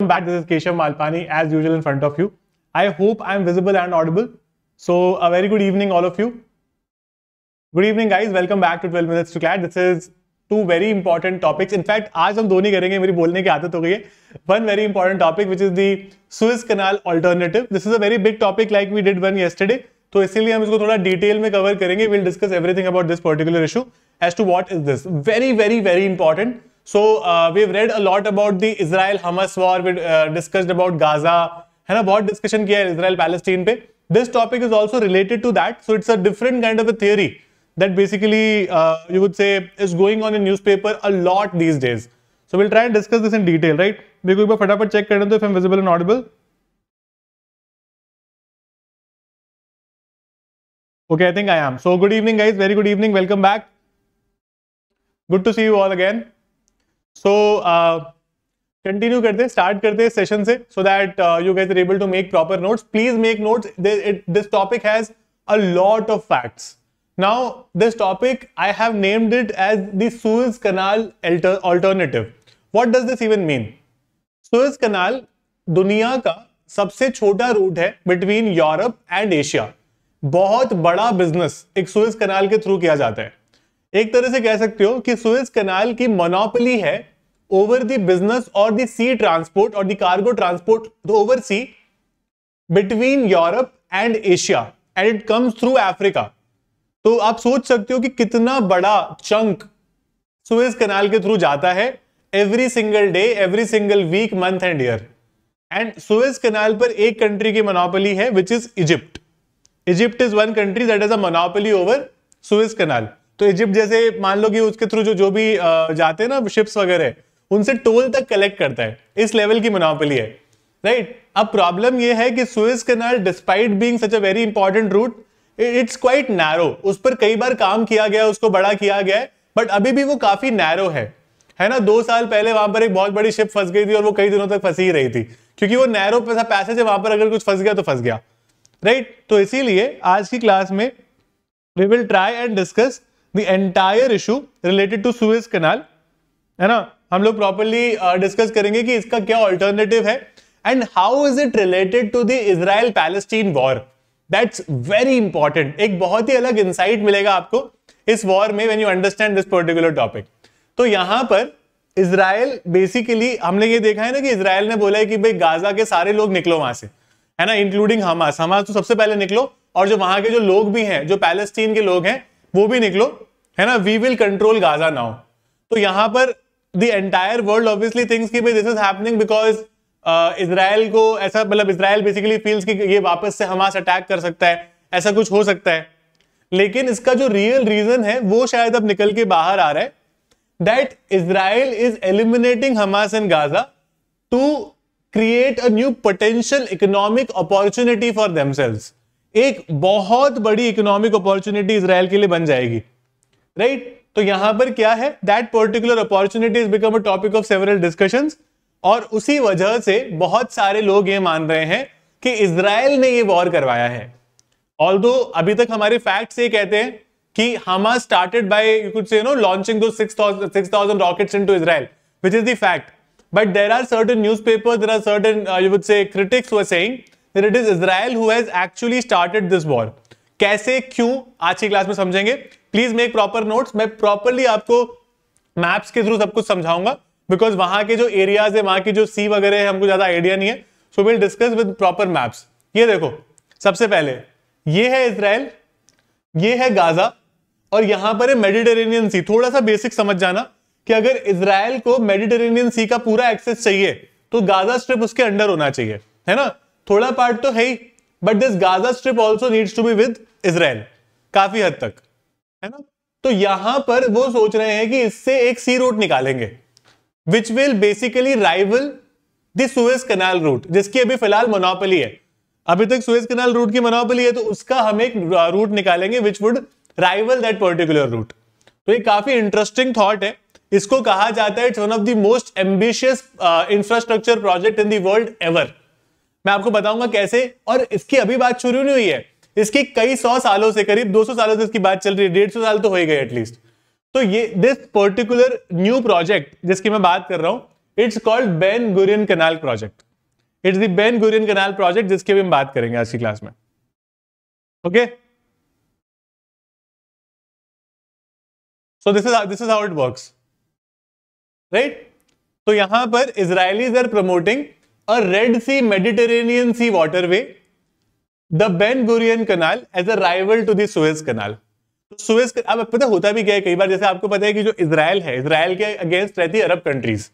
Welcome back. This is Keshav Malpani, as usual, in front of you. I hope I am visible and audible. So, a very good evening, all of you. Good evening, guys. Welcome back to 12 Minutes to Clad. This is two very important topics. In fact, आज हम दोनों करेंगे मेरी बोलने की आदत हो गई है One very important topic, which is the Suez Canal alternative. This is a very big topic, like we did one yesterday. तो इसीलिए हम इसको थोड़ा डिटेल में कवर करेंगे. We'll discuss everything about this particular issue as to what is this. Very, very, very important. So uh, we've read a lot about the Israel-Hamas war. We uh, discussed about Gaza. है ना बहुत discussion किया है Israel Palestine पे. This topic is also related to that. So it's a different kind of a theory that basically uh, you would say is going on in newspaper a lot these days. So we'll try and discuss this in detail, right? मेरे को एक बार फटाफट check करना तो if I'm visible and audible. Okay, I think I am. So good evening guys. Very good evening. Welcome back. Good to see you all again. So continue uh, करते हैं start करते हैं सेशन से so that you get are able to make proper notes please make notes this topic has a lot of facts now this topic I have named it as Suez canal alternative what does this even mean Suez canal दुनिया का सबसे छोटा root है between Europe and Asia बहुत बड़ा business एक Swiss कनाल के through किया जाता है एक तरह से कह सकते हो कि सुएज कैनाल की मोनोपली है ओवर द बिजनेस और द सी ट्रांसपोर्ट और the cargo transport over sea between Europe and Asia and it comes through Africa तो आप सोच सकते हो कि कितना बड़ा चंक सुएज कैनाल के थ्रू जाता है every single day every single week month and year and Suez canal पर एक कंट्री की मोनोपली है which is Egypt Egypt is one country that is a monopoly over Suez canal तो Egypt जैसे मान लो कि उसके थ्रू जो जो भी जाते हैं ना शिप्स वगैरह उनसे टोल तक कलेक्ट करता है इस लेवल की मुनाफली है राइट अब प्रॉब्लम यह है कि Suez canal despite being such a very important route it's quite narrow उस पर कई बार काम किया गया उसको बड़ा किया गया बट अभी भी वो काफी नैरो है है ना दो साल पहले वहां पर एक बहुत बड़ी शिप फंस गई थी और वो कई दिनों तक फंसी ही रही थी क्योंकि वो नैरो पैसेज है वहां पर अगर कुछ फंस गया तो फंस गया राइट right? तो इसीलिए आज की क्लास में we will try and discuss entire issue related to Suez canal है ना हम लोग प्रॉपरली डिस्कस uh, करेंगे कि इसका क्या ऑल्टरनेटिव है and how is it related to the Israel Palestine war that's very important एक बहुत ही अलग इंसाइट मिलेगा आपको इस वॉर में when you understand this particular topic तो यहां पर इसराइल बेसिकली हमने ये देखा है ना कि इसराइल ने बोला है कि भाई गाजा के सारे लोग निकलो वहां से है ना इंक्लूडिंग हमास हमास तो सबसे पहले निकलो और जो वहां के जो लोग भी हैं जो पैलेस्टीन के लोग हैं वो भी निकलो है ना we will control Gaza now तो यहां पर the entire world obviously things की this is happening because Israel को ऐसा मतलब इसराइल बेसिकली फील्स कि ये वापस से हमास अटैक कर सकता है ऐसा कुछ हो सकता है लेकिन इसका जो रियल रीजन है वो शायद अब निकल के बाहर आ रहा है that Israel is eliminating Hamas in Gaza to create a new potential economic opportunity for themselves एक बहुत बड़ी इकोनॉमिक अपॉर्चुनिटी इसराइल के लिए बन जाएगी राइट तो यहां पर क्या है that particular opportunity become a topic of several discussion और उसी वजह से बहुत सारे लोग ये मान रहे हैं कि इसराइल ने ये वॉर करवाया है ऑल दो अभी तक हमारे फैक्ट्स ये कहते हैं कि Hamas started by you could say no launching दो six 6000 rockets into Israel which is the fact but there are certain newspapers there are certain you would say critics who are saying that it is Israel who has actually started this war कैसे क्यों आज की class में समझेंगे please make proper notes मैं properly आपको maps के through सब कुछ समझाऊंगा बिकॉज वहां के जो एरियाज है वहां की जो सी वगैरह है हमको ज्यादा आइडिया नहीं है so will discuss with proper maps ये देखो सबसे पहले ये है इसराइल ये है गाजा और यहां पर है मेडिटेरेनियन सी थोड़ा सा बेसिक समझ जाना कि अगर इसराइल को मेडिटेरेनियन सी का पूरा एक्सेस चाहिए तो गाजा स्ट्रिप उसके अंडर होना चाहिए है ना थोड़ा पार्ट तो है ही but this Gaza strip also needs to be with Israel काफी हद तक है ना तो यहां पर वो सोच रहे हैं कि इससे एक सी रूट निकालेंगे which will basically rival Suez canal route जिसकी अभी फिलहाल मोनोपली है अभी तक सुएस कैनाल रूट की मोनोपली है तो उसका हम एक रूट निकालेंगे which would rival that particular route तो ये काफी इंटरेस्टिंग थॉट है इसको कहा जाता है it's one of the most ambitious infrastructure project in the world ever मैं आपको बताऊंगा कैसे और इसकी अभी बात शुरू नहीं हुई है इसकी कई सौ सालों से करीब 200 सालों से इसकी बात चल रही है डेढ़ साल तो हो गए एटलीस्ट तो ये दिस पर्टिकुलर न्यू प्रोजेक्ट जिसकी मैं बात कर रहा हूं it's called Ben Gurion canal project it's the Ben Gurion canal project जिसकी भी हम बात करेंगे आज की क्लास में okay so this is this is how it works right तो यहां पर Israelis are promoting a Red Sea Mediterranean sea waterway the Ben Gurion canal as a rival to the Suez canal Suez अब पता होता भी क्या है कई बार जैसे आपको पता है कि जो इसराइल है इसराइल के अगेंस्ट रहती है अरब कंट्रीज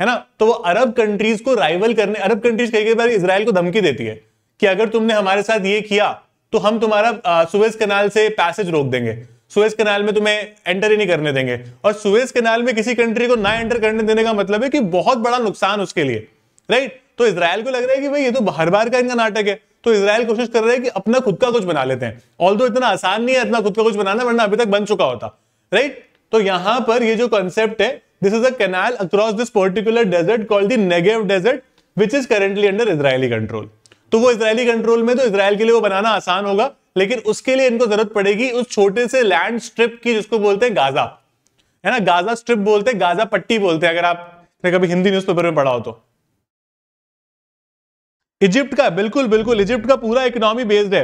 है ना तो वो अरब कंट्रीज को राइवल करने अरब कंट्रीज कई कई बार इसराइल को धमकी देती है कि अगर तुमने हमारे साथ ये किया तो हम तुम्हारा सुएज कनाल से पैसेज रोक देंगे सुएज कनाल में तुम्हें एंटर ही नहीं करने देंगे और सुएज कनाल में किसी कंट्री को ना एंटर करने देने का मतलब है कि बहुत बड़ा नुकसान उसके लिए राइट तो इसराइल को लग रहा है कि भाई ये तो हर बार का इनका नाटक है तो इसराइल कोशिश कर रहे हैं कि अपना खुद का कुछ बना लेते हैं ऑल इतना आसान नहीं है इतना खुद का कुछ बनाना वरना अभी तक बन चुका होता राइट तो यहां पर ये जो कॉन्सेप्ट है this is a canal across this particular desert called the Negev desert which is currently under Israeli control तो वो इसराइली कंट्रोल में तो इसराइल के लिए वो बनाना आसान होगा लेकिन उसके लिए इनको जरूरत पड़ेगी उस छोटे से लैंड स्ट्रिप की जिसको बोलते हैं गाजा है ना गाजा स्ट्रिप बोलते हैं गाजा पट्टी बोलते हैं अगर आपने कभी हिंदी न्यूज पेपर में पढ़ा हो तो इजिप्ट का बिल्कुल बिल्कुल इजिप्ट का पूरा इकोनॉमी बेस्ड है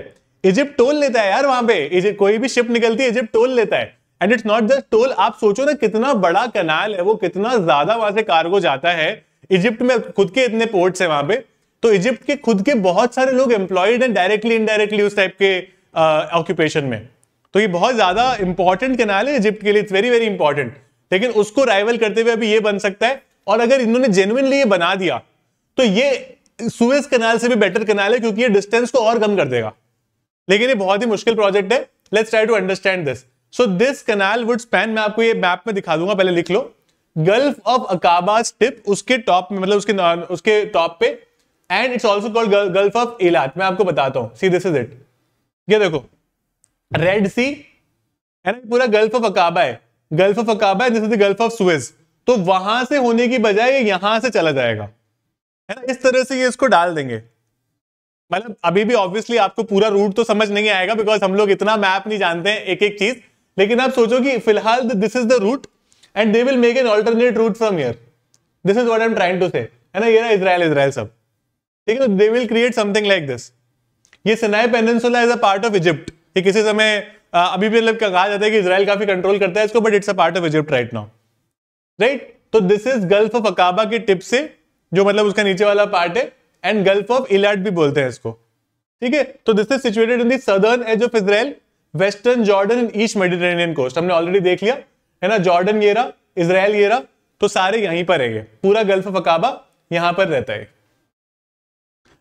इजिप्ट टोल लेता है यार वहां पे कोई भी शिप निकलती है इजिप्ट टोल लेता है and it's not just toll आप सोचो ना कितना बड़ा कनाल है वो कितना ज्यादा वहां से कार्गो जाता है इजिप्ट में खुद के इतने पोर्ट्स है वहां पे तो इजिप्ट के खुद के बहुत सारे लोग एम्प्लॉयड हैं डायरेक्टली इनडायरेक्टली उस टाइप के ऑक्यूपेशन में तो ये बहुत ज्यादा इंपॉर्टेंट कनाल है इजिप्ट के लिए इट्स वेरी वेरी इंपॉर्टेंट लेकिन उसको राइवल करते हुए अभी ये बन सकता है और अगर इन्होंने जेनुअनली ये बना दिया तो ये सुएज कनाल से भी बेटर कनाल है क्योंकि ये डिस्टेंस को और कम कर देगा लेकिन ये बहुत ही मुश्किल प्रोजेक्ट है let's try to understand this so this canal would span मैं आपको ये मैप में दिखा दूंगा पहले लिख लो गल्फ ऑफ अकाबा टिप उसके टॉप में मतलब उसके उसके टॉप पे and it's also called gulf of Eilat मैं आपको बताता हूं सी दिस इज इट ये देखो रेड सी है ना पूरा गल्फ ऑफ अकाबा है गल्फ ऑफ अकाबा है this is the gulf of Suez तो वहां से होने की बजाय यहां से चला जाएगा है ना इस तरह से ये इसको डाल देंगे मतलब अभी भी ऑब्वियसली आपको पूरा रूट तो समझ नहीं आएगा बिकॉज हम लोग इतना मैप नहीं जानते हैं एक एक चीज लेकिन आप सोचो कि फिलहाल this is the route and they will make an alternate route from here this is what I am trying to say है ना ये ना इसराइल इसराइल सब ठीक है they will create something like this ये Sinai peninsula is a part of Egypt ये किसी समय अभी भी मतलब कहा जाता है कि इसराइल काफी कंट्रोल करता है इसको but it's a part of Egypt right now right तो this is gulf of Aqaba के टिप से जो मतलब उसका नीचे वाला पार्ट है एंड गल्फ ऑफ इलाट भी बोलते हैं इसको ठीक है तो this is situated in southern edge of Israel western Jordan and east Mediterranean coast हमने ऑलरेडी देख लिया है ना जॉर्डन ये रहा इसराइल ये रहा तो सारे यहीं पर है पूरा गल्फ ऑफ अकाबा यहां पर रहता है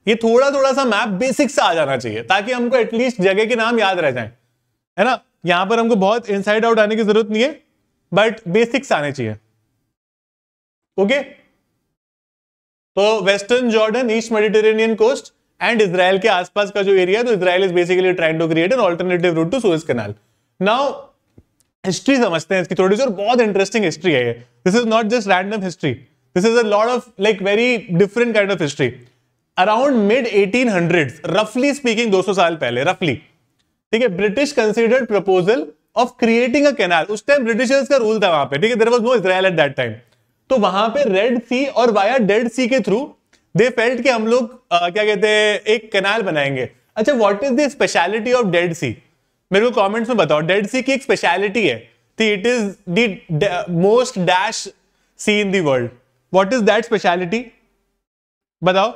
ये थोड़ा थोड़ा सा मैप बेसिक सा आ जाना चाहिए ताकि हमको एटलीस्ट जगह के नाम याद रह जाए है ना यहां पर हमको बहुत इनसाइड आउट आने की जरूरत नहीं है बट बेसिक्स आने चाहिए ओके okay? तो western Jordan east Mediterranean coast and Israel के आसपास का जो एरिया तो Israel is basically trying to create an alternative route to Suez canal now history समझते हैं इसकी थोड़ी सी और बहुत इंटरेस्टिंग हिस्ट्री है this is not just random history this is a lot of like very different kind of history around mid eighteen hundred रफली speaking दो सौ साल पहले रफली ठीक है British considered proposal of creating a canal उस टाइम ब्रिटिशर्स का रूल था वहां पे ठीक है there was no Israel at that time तो वहां पे रेड सी और वाया डेड सी के थ्रू दे फेल्ट कि हम लोग क्या कहते हैं एक कैनाल बनाएंगे अच्छा what is the speciality of dead sea मेरे को कमेंट्स में बताओ डेड सी की एक स्पेशलिटी है तो it is the most dash sea in world what is that speciality बताओ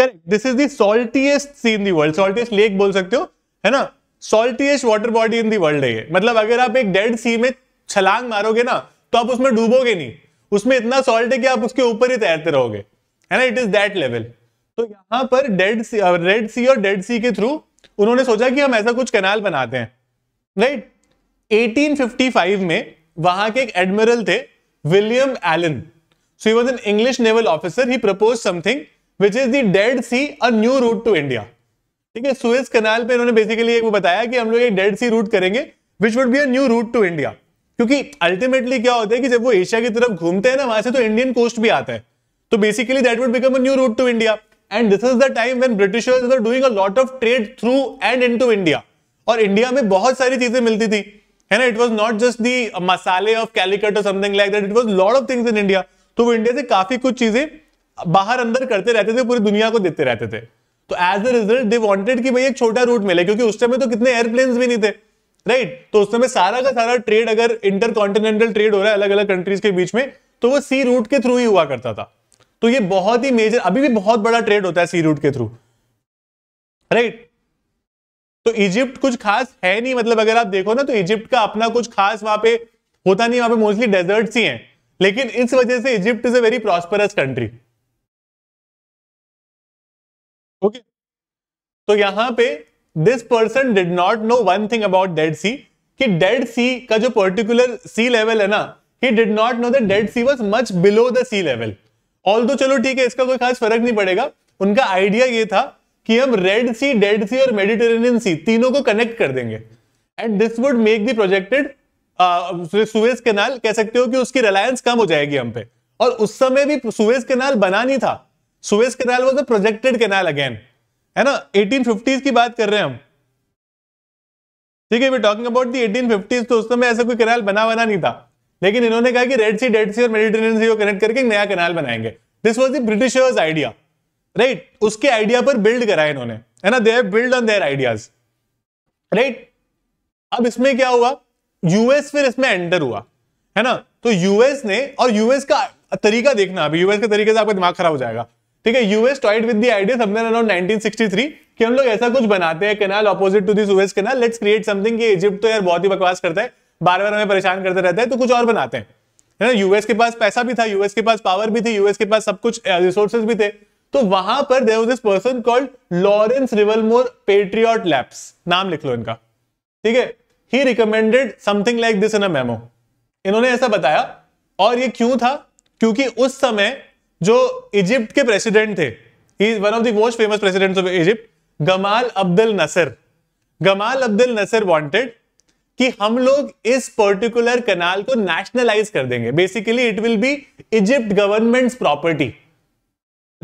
correct this is the saltiest sea in world saltiest lake बोल सकते हो है ना saltiest water body in the world है मतलब अगर आप एक डेड सी में छलांग मारोगे ना तो आप उसमें डूबोगे नहीं उसमें इतना सॉल्ट है कि आप उसके ऊपर ही तैरते रहोगे है ना इट इज दैट लेवल तो यहां पर डेड सी रेड सी और डेड सी के थ्रू उन्होंने सोचा कि हम ऐसा कुछ कैनाल बनाते हैं राइट right? 1855 में वहां के एक एडमिरल थे William Allen so he was an English naval officer he propose something which is the dead sea a new route to India ठीक है सुएज कनाल पे इन्होंने बेसिकली एक वो बताया कि हम लोग एक डेड सी रूट करेंगे which would be a new route to India क्योंकि अल्टीमेटली क्या होता है कि जब वो एशिया की तरफ घूमते हैं ना वहां से तो इंडियन कोस्ट भी आता है तो basically that would become a new route to India and this is the time when Britishers are doing a lot of trade through and into India और इंडिया में बहुत सारी चीजें मिलती थी है ना it was not just the मसाले ऑफ कैलिकट और something like that it was lot of things in India तो वो इंडिया से काफी कुछ चीजें बाहर अंदर करते रहते थे पूरी दुनिया को देते रहते थे तो as a result they wanted कि भाई एक छोटा रूट मिले क्योंकि उस समय तो कितने एयरप्लेन भी नहीं थे राइट right? तो उस समय सारा का सारा ट्रेड अगर इंटर कॉन्टिनेंटल ट्रेड हो रहा है अलग अलग कंट्रीज के बीच में तो वो सी रूट के थ्रू ही हुआ करता था तो ये बहुत ही मेजर अभी भी बहुत बड़ा ट्रेड होता है सी रूट के थ्रू राइट right? तो इजिप्ट कुछ खास है नहीं मतलब अगर आप देखो ना तो इजिप्ट का अपना कुछ खास वहां पे होता नहीं वहां पे मोस्टली डेजर्ट्स ही हैं लेकिन इस वजह से Egypt is a very prosperous country तो यहां पे this person did not know one thing about dead sea कि डेड सी का जो पर्टिकुलर सी लेवल है ना ही did not know that dead sea was much below the sea level all चलो ठीक है इसका कोई खास फर्क नहीं पड़ेगा उनका आइडिया ये था कि हम रेड सी डेड सी और मेडिटेरेनियन सी तीनों को कनेक्ट कर देंगे and this would make the projected Suez canal कह सकते हो कि उसकी रिलायंस कम हो जाएगी हम पे और उस समय भी सुवेज कैनाल बना नहीं था Suez canal was a projected canal again है ना 1850s की बात कर रहे हैं हम ठीक है we talking about the eighteen तो उस समय ऐसा कोई कैनाल बना बना नहीं था लेकिन इन्होंने कहा कि रेड सी डेड सी और मेडिटेरियन सी को कनेक्ट करके नया कैनाल बनाएंगे this was the Britishers idea right उसके आइडिया पर बिल्ड करा इन्होंने है ना they have build on their ideas right अब इसमें क्या हुआ यूएस फिर इसमें एंटर हुआ है ना तो यूएस ने और यूएस का तरीका देखना अभी यूएस के तरीके से आपका दिमाग खराब हो जाएगा ठीक है US toyed with the idea somewhere around 1963 कि हम लोग ऐसा कुछ बनाते हैं canal opposite to this US canal let's create something कि इजिप्ट तो यार बहुत ही बकवास करता है बार बार हमें परेशान करते रहता है तो कुछ और बनाते हैं है ना यूएस के पास पैसा भी था यूएस के पास पावर भी थी यूएस के पास सब कुछ रिसोर्सेज भी थे तो वहां पर there was this person called Lawrence Livermore patriot labs नाम लिख लो इनका ठीक है he recommended something like this in a memo इन्होंने ऐसा बताया और ये क्यों था क्योंकि उस समय जो इजिप्ट के प्रेसिडेंट थे is one of the most famous presidents of Egypt Gamal Abdul Nasser Gamal Abdul Nasser wanted कि हम लोग इस पर्टिकुलर कनाल को नेशनलाइज कर देंगे basically it will be Egypt government's property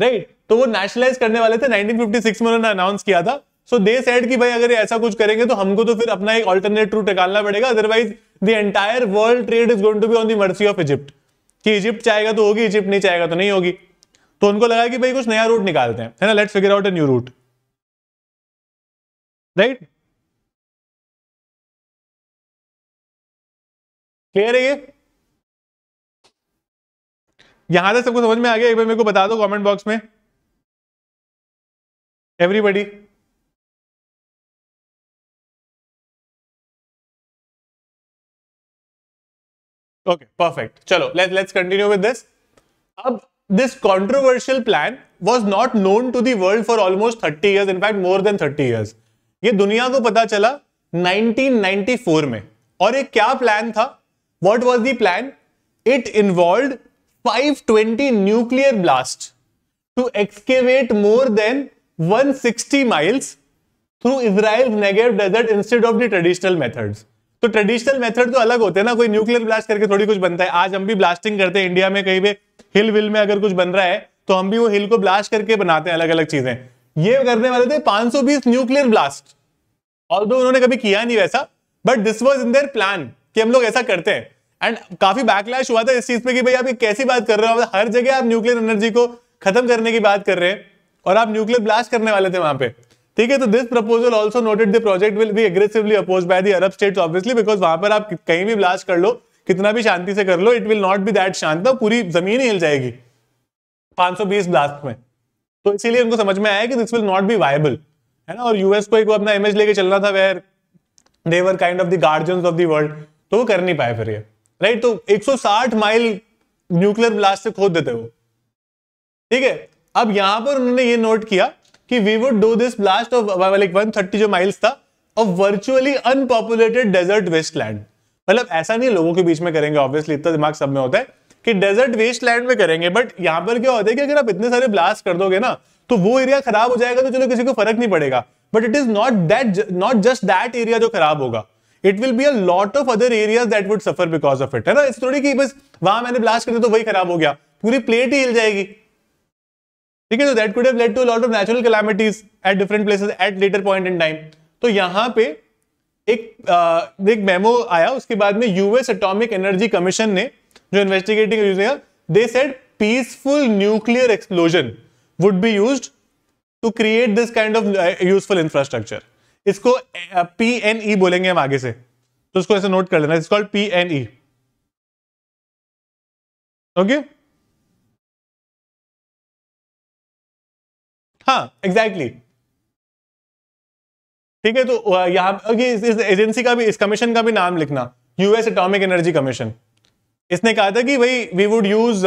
right तो वो नेशनलाइज करने वाले थे 1956 में उन्होंने अनाउंस किया था सो दे सेड कि भाई अगर ऐसा कुछ करेंगे तो हमको तो फिर अपना एक ऑल्टरनेट रूट निकालना पड़ेगा otherwise the entire world trade is going to be on the mercy of Egypt कि इजिप्ट चाहेगा तो होगी इजिप्ट नहीं चाहेगा तो नहीं होगी तो उनको लगा कि भाई कुछ नया रूट निकालते हैं है ना let's figure out a new route right clear है ये यहां से सबको समझ में आ गया एक बार मेरे को बता दो कमेंट बॉक्स में एवरीबडी ओके परफेक्ट चलो लेट्स कंटिन्यू विद दिस अब this controversial plan was not known to the world for almost 30 years in fact more than 30 ये दुनिया को पता चला 1994 में और एक क्या प्लान था what was the plan it involve 520 nuclear blast to excavate more than 160 miles through Israel नेगेटिव desert instead of the traditional methods तो ट्रेडिशनल मेथड तो अलग होते हैं ना कोई न्यूक्लियर ब्लास्ट करके थोड़ी कुछ बनता है आज हम भी ब्लास्टिंग करते हैं इंडिया में कहीं पे हिल विल में अगर कुछ बन रहा है तो हम भी वो हिल को ब्लास्ट करके बनाते हैं अलग अलग चीजें ये करने वाले थे 520 न्यूक्लियर ब्लास्ट और उन्होंने कभी किया नहीं वैसा but this was in their plan कि हम लोग ऐसा करते हैं एंड काफी बैकलैश हुआ था इस चीज पे कि भाई आप ये कैसी बात कर रहे हो हर जगह आप न्यूक्लियर एनर्जी को खत्म करने की बात कर रहे हैं और आप न्यूक्लियर ब्लास्ट करने वाले थे वहां पे ठीक है तो this proposal also noted the project will be aggressively oppose by the Arab states obviously because वहां पर आप कहीं भी ब्लास्ट कर लो कितना भी शांति से कर लो it will not be that शांत तो पूरी जमीन ही हिल जाएगी 520 ब्लास्ट में तो इसीलिए उनको समझ में आया कि this will not be viable है ना और यूएस को एक अपना इमेज लेके चलना था where they were kind of the guardian of the world तो वो कर नहीं पाए फिर ये राइट तो 160 माइल न्यूक्लियर ब्लास्ट से खोद देते वो ठीक है अब यहां पर उन्होंने ये नोट किया कि we would do this blast of like 130 जो माइल्स था of virtually unpopulated desert wasteland मतलब ऐसा नहीं लोगों के बीच में करेंगे ऑब्वियसली इतना दिमाग सब में होता है कि डेजर्ट वेस्ट लैंड में करेंगे बट यहां पर क्या होता है कि अगर आप इतने सारे ब्लास्ट कर दोगे ना तो वो एरिया खराब हो जाएगा तो चलो किसी को फर्क नहीं पड़ेगा but it is not that not just that area जो खराब होगा it will be a lot of other areas that would suffer because of it है ना इस थोड़ी कि बस वहां मैंने ब्लास्ट कर दिया तो वही खराब हो गया पूरी प्लेट ही हिल जाएगी ठीक है तो that could have led to lot of natural calamities at different places at later point in time तो यहां पे एक आ, एक मेमो आया उसके बाद में यूएस एटॉमिक एनर्जी कमीशन ने जो investigating they said peaceful nuclear explosion would be used to create this kind of useful infrastructure इसको पी एन ई बोलेंगे हम आगे से तो उसको ऐसे नोट कर लेना it's called P N E okay हाँ एग्जैक्टली ठीक है तो यहाँ इस, एजेंसी का भी इस कमीशन का भी नाम लिखना यूएस एटॉमिक एनर्जी कमीशन इसने कहा था कि भाई we would use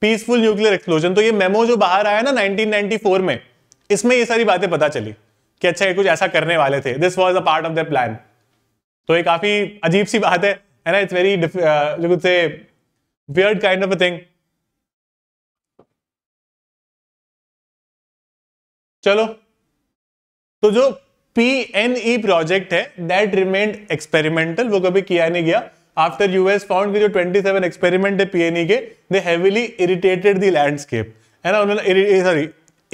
peaceful nuclear explosion तो ये मेमो जो बाहर आया ना 1994 में इसमें ये सारी बातें पता चली कि अच्छा ये कुछ ऐसा करने वाले थे this was a part of the plan तो ये काफी अजीब सी बात है ना इट्स वेरी से weird kind of a thing चलो तो जो पी एन ई प्रोजेक्ट है दैट रिमेन्ड एक्सपेरिमेंटल वो कभी किया नहीं गया आफ्टर यूएस फाउंड के जो 27 एक्सपेरिमेंट है पीएनई के they heavily irritated the landscape है ना उन्होंने sorry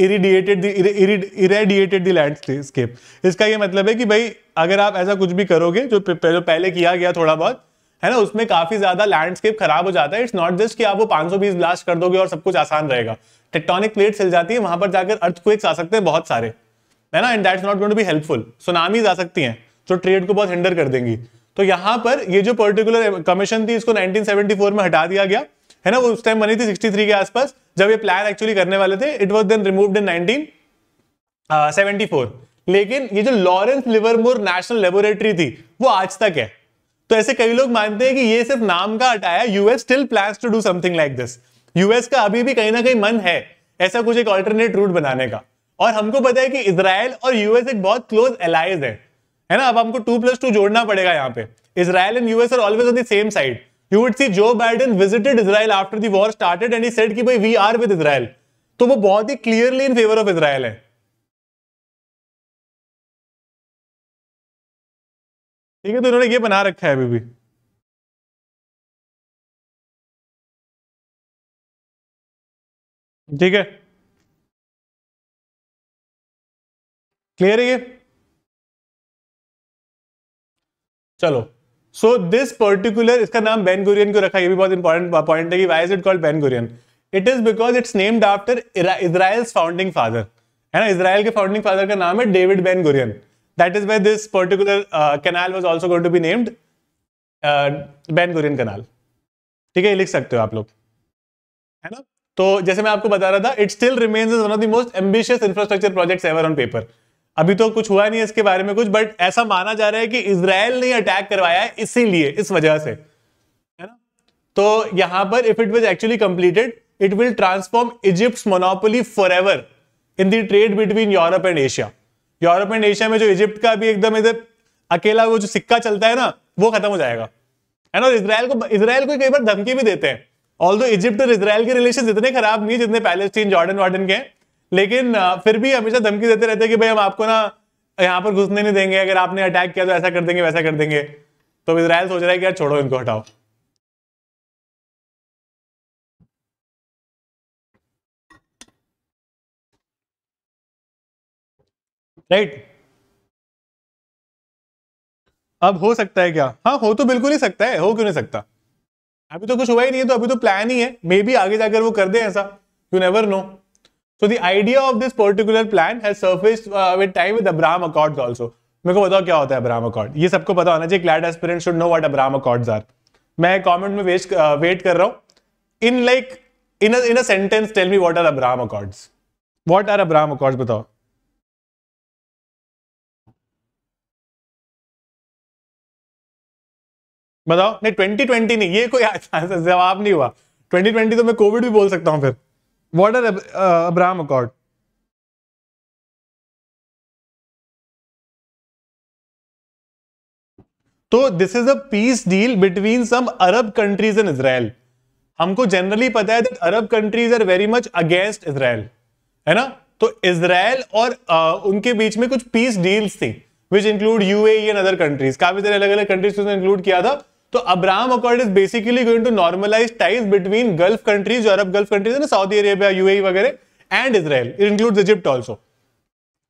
irradiated irradiated the landscape इसका ये मतलब है कि भाई अगर आप ऐसा कुछ भी करोगे जो जो पहले किया गया थोड़ा बहुत है ना उसमें काफी ज्यादा लैंडस्केप खराब हो जाता है इट्स नॉट जस्ट कि आप वो 520 ब्लास्ट कर दोगे और सब कुछ आसान रहेगा टेक्टोनिक प्लेट्स हिल जाती है वहां पर जाकर अर्थक्वेक्स आ सकते हैं बहुत सारे है ना and that's not going to be helpful tsunamis आ सकती हैं जो ट्रेड को बहुत हिंडर कर देंगी तो यहां पर ये जो पर्टिकुलर कमीशन थी इसको 1974 में हटा दिया गया है ना वो उस टाइम बनी थी 63 के आसपास जब ये प्लान एक्चुअली करने वाले थे it was then removed in 1974 लेकिन ये जो लॉरेंस लिवरमोर नेशनल लेबोरेटरी थी वो आज तक है तो ऐसे कई लोग मानते हैं कि ये सिर्फ नाम का हटाया US still plan to do something like this US का अभी भी कहीं ना कहीं मन है ऐसा कुछ एक ऑल्टरनेट रूट बनाने का और हमको पता है कि इसराइल और यूएस एक बहुत क्लोज एलाइज है है ना अब हमको टू प्लस टू जोड़ना पड़ेगा यहाँ पे Israel and US are always on the same side you would see जो Biden visited Israel after the war started and he said कि भाई वी आर विद इसराइल तो वो बहुत ही clearly in favour of Israel है ठीक है तो इन्होंने ये बना रखा है अभी भी ठीक है क्लियर है ये चलो सो दिस पर्टिकुलर इसका नाम बेनगुरियन क्यों रखा ये भी बहुत इंपॉर्टेंट पॉइंट है कि why is it called Ben Gurion it is because it's named after Israel's founding father है ना इसराइल के फाउंडिंग फादर का नाम है David Gurion that is why this particular canal was also going to be named Ben Gurion canal ठीक है ये लिख सकते हो आप लोग है ना तो जैसे मैं आपको बता रहा था it still remains one of the most ambitious infrastructure projects ever on paper अभी तो कुछ हुआ नहीं है इसके बारे में कुछ बट ऐसा माना जा रहा है कि इसराइल ने अटैक करवाया है इसीलिए इस वजह से है ना तो यहां पर if it was actually completed it will transform Egypt monopoly for ever in the trade between Europe and Asia Europe and Asia में जो इजिप्ट का भी एकदम इधर अकेला वो जो सिक्का चलता है ना वो खत्म हो जाएगा है ना इसराइल को इसराइल को कई बार धमकी भी देते हैं ऑल दो इजिप्ट और इसराइल के रिलेशन इतने खराब नहीं जितने पैलेस्टीन जॉर्डन वार्डन के लेकिन फिर भी हमेशा धमकी देते रहते हैं कि भाई हम आपको ना यहाँ पर घुसने नहीं देंगे अगर आपने अटैक किया तो ऐसा कर देंगे वैसा कर देंगे तो इसराइल सोच रहा है कि यार छोड़ो इनको हटाओ राइट right. अब हो सकता है क्या हाँ हो तो बिल्कुल ही सकता है हो क्यों नहीं सकता अभी तो कुछ हुआ ही नहीं है तो अभी तो प्लान ही है मे बी आगे जाकर वो कर दे ऐसा you never know so the idea of this particular plan time with Abraham accord also मेरे को बताओ क्या होता है अब्राहम अकॉर्ड ये सबको पता होना चाहिए glad aspirant should know what Abraham accord are मैं कॉमेंट में वेस्ट वेट uh, कर रहा हूँ in like in in a sentence tell me what are Abraham accords what are Abraham accords बताओ बताओ नहीं ट्वेंटी ट्वेंटी नहीं ये कोई जवाब नहीं हुआ ट्वेंटी ट्वेंटी तो मैं कोविड भी बोल सकता हूं फिर वॉट आर अब्राहम अकॉर्ड तो this is a peace deal between some Arab countries and Israel हमको जनरली पता है that Arab countries are very much against Israel है ना तो इसराइल और आ, uh, उनके बीच में कुछ पीस डील्स थी which include UAE and other countries काफी सारे अलग अलग कंट्रीज इंक्लूड किया था तो Abraham accord is basically going to normalise ties between Gulf countries Europe Gulf countries ना सऊदी अरेबिया यूएई वगैरह and Israel include Egypt also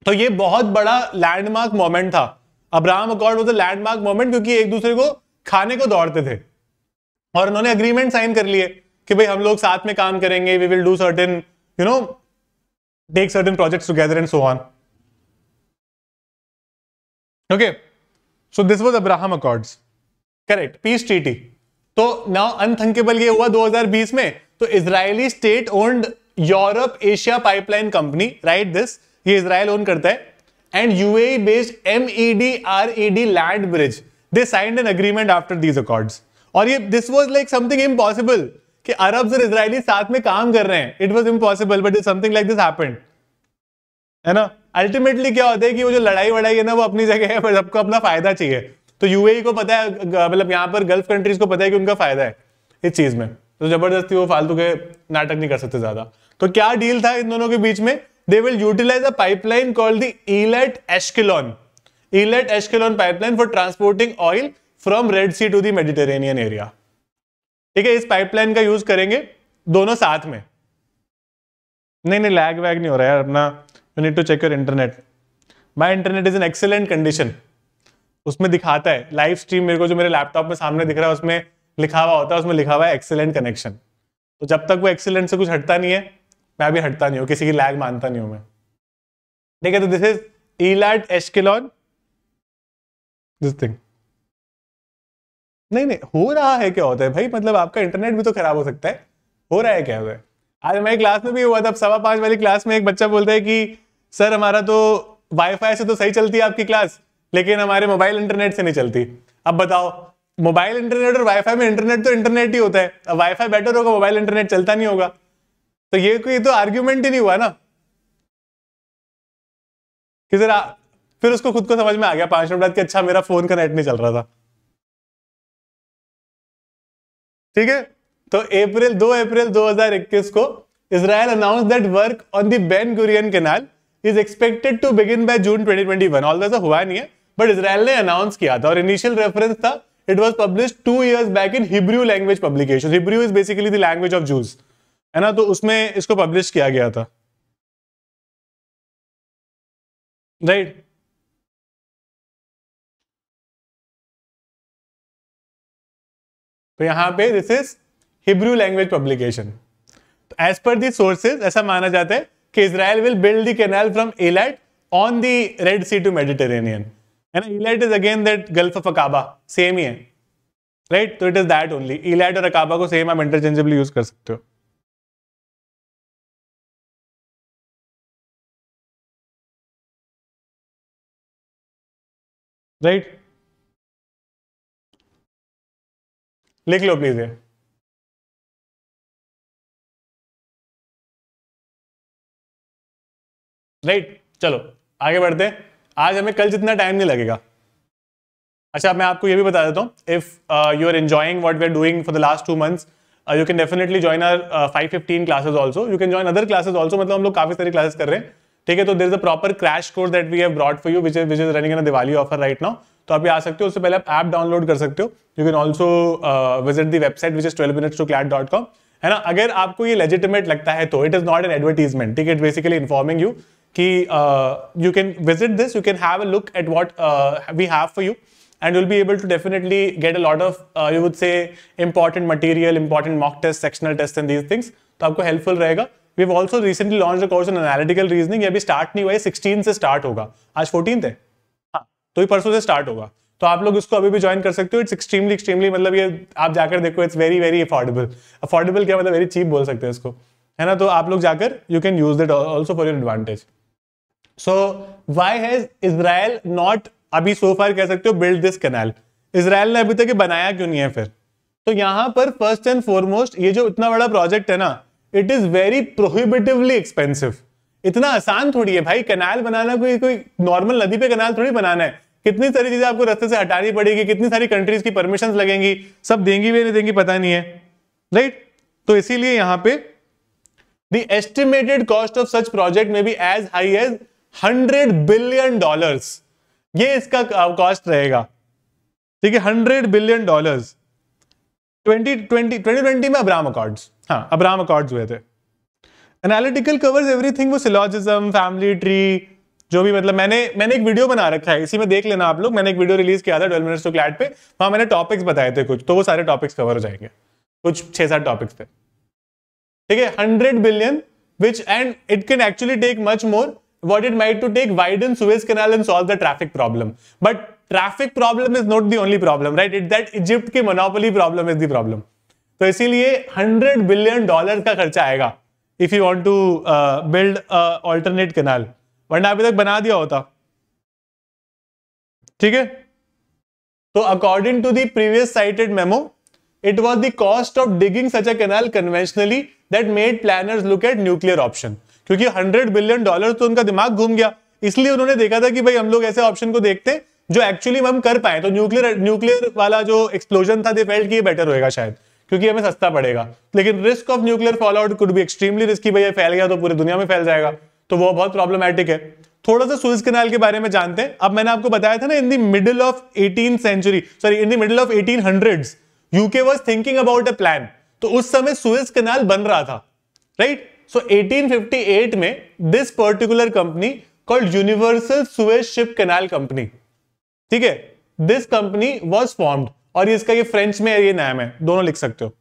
तो ये बहुत बड़ा लैंडमार्क मोमेंट था Abraham accord was a landmark moment क्योंकि एक दूसरे को खाने को दौड़ते थे और उन्होंने अग्रीमेंट साइन कर लिए कि भाई हम लोग साथ में काम करेंगे we will do certain you know take certain projects together and so on okay so this was Abraham accords correct peace treaty तो नाउ अनथंकेबल ये हुआ 2020 में तो Israeli state owned Europe Asia pipeline company right this ये Israel own करता है and UAE based MED RED land bridge they signed an agreement after these accords और ये this was like something impossible कि अरब्स और Israeli साथ में काम कर रहे हैं it was impossible but something like this happened है ना अल्टीमेटली क्या होता है कि वो जो लड़ाई वड़ाई है ना वो अपनी जगह है पर सबको अपना फायदा चाहिए तो यूएई e को पता है मतलब यहाँ पर गल्फ कंट्रीज को पता है कि उनका फायदा है इस चीज में तो जबरदस्ती वो फालतू के नाटक नहीं कर सकते ज्यादा तो क्या डील था इन दोनों के बीच में they will utilise a pipeline called the Eilat Ashkelon Eilat Ashkelon pipeline for transporting oil from Red Sea to the Mediterranean area ठीक है इस पाइपलाइन का यूज करेंगे दोनों साथ में नहीं नहीं लैग वैग नहीं हो रहा है अपना you need to check your internet my internet is in excellent condition उसमें दिखाता है लाइव स्ट्रीम मेरे को जो मेरे लैपटॉप में सामने दिख रहा है उसमें लिखा हुआ होता है उसमें लिखा हुआ है एक्सेलेंट कनेक्शन तो जब तक वो एक्सेलेंट से कुछ हटता नहीं है मैं भी हटता नहीं हूँ किसी की लैग मानता नहीं हूँ मैं ठीक है तो this is Eilat Ashkelon this thing नहीं नहीं हो रहा है क्या होता है भाई मतलब आपका इंटरनेट भी तो खराब हो सकता है हो रहा है क्या होता है आज हमारी क्लास में भी हुआ था सवा पांच वाली क्लास में एक बच्चा बोलता है कि सर हमारा तो वाईफाई से तो सही चलती है आपकी क्लास लेकिन हमारे मोबाइल इंटरनेट से नहीं चलती अब बताओ मोबाइल इंटरनेट और वाईफाई में इंटरनेट तो इंटरनेट ही होता है अब वाईफाई बेटर होगा मोबाइल इंटरनेट चलता नहीं होगा तो ये कोई तो आर्ग्यूमेंट ही नहीं हुआ ना कि जरा फिर उसको खुद को समझ में आ गया पांच मिनट बाद कि अच्छा मेरा फोन का नेट नहीं चल रहा था ठीक है तो अप्रैल दो अप्रैल 2021 को Israel announce that work on the Ben Gurion Canal is expected to begin by June 2021 all ऐसा हुआ नहीं है बट इसराइल ने अनाउंस किया था और इनिशियल रेफरेंस था it was publish two years back in Hebrew language publication Hebrew is basically the language of Jews है ना तो उसमें इसको पब्लिश किया गया था राइट right. तो यहां पे this is Hebrew language publication as per the sources ऐसा माना जाता है कि Israel will build the canal from Eilat on the Red Sea to Mediterranean है ना Eilat is again that Gulf of Aqaba same ही है राइट तो it is that only Eilat और अकाबा को सेम आप इंटरचेंजेबली यूज कर सकते हो राइट लिख लो प्लीज ये राइट चलो आगे बढ़ते आज हमें कल जितना टाइम नहीं लगेगा अच्छा मैं आपको ये भी बता देता हूँ if you are enjoying what we are doing for the last two months you can definitely join our five fifteen classes also you can join other classes also मतलब हम लोग काफी सारी क्लासेस कर रहे हैं ठीक है तो there is a proper crash course that we have brought for you which is which is running Diwali offer right now तो आप ये आ सकते हो उससे पहले आप ऐप डाउनलोड कर सकते हो you can also visit the website which is twelve minutes to CLAT dot com है ना अगर आपको ये लेजिटिमेट लगता है तो it is not an advertisement ठीक है इट बेसिकली इन्फॉर्मिंग यू कि you can visit this you can have a look at what we have for you and will be able to definitely get a lot of you would say important material important mock test sectional test and these things तो आपको helpful रहेगा we have also recently launch the course in analytical reasoning ये अभी start नहीं हुआ है sixteen से start होगा आज फोर्टीन है हाँ तो ही परसों से स्टार्ट होगा तो आप लोग उसको अभी भी ज्वाइन कर सकते हो इट्स एक्सट्रीमली एक्सट्रीमली मतलब ये आप जाकर देखो it's very very affordable affordable क्या मतलब वेरी चीप बोल सकते हैं इसको है ना तो आप लोग जाकर you can use that also for your advantage so why has Israel not अभी सो फार कह सकते हो बिल्ड दिस कैनाल इसराइल ने अभी तक बनाया क्यों नहीं है फिर तो यहां पर फर्स्ट एंड फॉरमोस्ट ये जो इतना बड़ा प्रोजेक्ट है ना it is very prohibitively expensive इतना आसान थोड़ी है भाई कनाल बनाना कोई कोई नॉर्मल नदी पे कनाल थोड़ी बनाना है कितनी सारी चीजें आपको रस्ते से हटानी पड़ेगी कितनी सारी कंट्रीज की परमिशन लगेंगी सब देंगी भी नहीं देंगी पता नहीं है राइट तो इसीलिए यहां पे the estimated cost of such project may be as high as hundred billion dollars ये इसका कॉस्ट रहेगा ठीक है hundred billion dollars twenty twenty twenty twenty में अब्राम अकॉर्ड्स हाँ अब्राम अकॉर्ड्स हुए थे एनालिटिकल कवर्स एवरीथिंग वो सिलोजिज्म फैमिली ट्री जो भी मतलब मैंने मैंने एक वीडियो बना रखा है इसी में देख लेना आप लोग मैंने एक वीडियो रिलीज किया था ट्वेल्व मिनट्स टू क्लैट पे वहां मैंने टॉपिक्स बताए थे कुछ तो वो सारे टॉपिक्स कवर हो जाएंगे कुछ छह सात टॉपिक्स थे ठीक है hundred billion which and it can actually take much more what it might to take widen Suez Canal and solve the traffic problem. But traffic problem is not the only problem, right? It, that Egypt ki monopoly problem is the problem. to isliye 100 billion dollars ka kharcha aayega if you want to uh, build a alternate canal warna abhi tak bana diya hota theek hai so according to the previous cited memo it was the cost of digging such a canal conventionally that made planners look at nuclear option क्योंकि hundred billion dollar तो उनका दिमाग घूम गया इसलिए उन्होंने देखा था कि भाई हम लोग ऐसे ऑप्शन को देखते हैं जो एक्चुअली हम कर पाए तो न्यूक्लियर न्यूक्लियर वाला जो एक्सप्लोजन था दे फेल्ट कि बेटर होएगा शायद क्योंकि हमें सस्ता पड़ेगा लेकिन risk of nuclear fallout could भी एक्सट्रीमली रिस्की भैया फैल गया तो पूरी दुनिया में फैल जाएगा तो वो बहुत प्रॉब्लमैटिक है थोड़ा सा सुइज कैनाल के बारे में जानते हैं अब मैंने आपको बताया था ना in the middle of eighteen century sorry in the middle of eighteen hundred UK was thinking about a plan तो उस समय सुएज कैनाल बन रहा था राइट so 1858 में this particular company called universal Suez ship canal company ठीक है this company was formed और इसका ये फ्रेंच में ये नाम है दोनों लिख सकते हो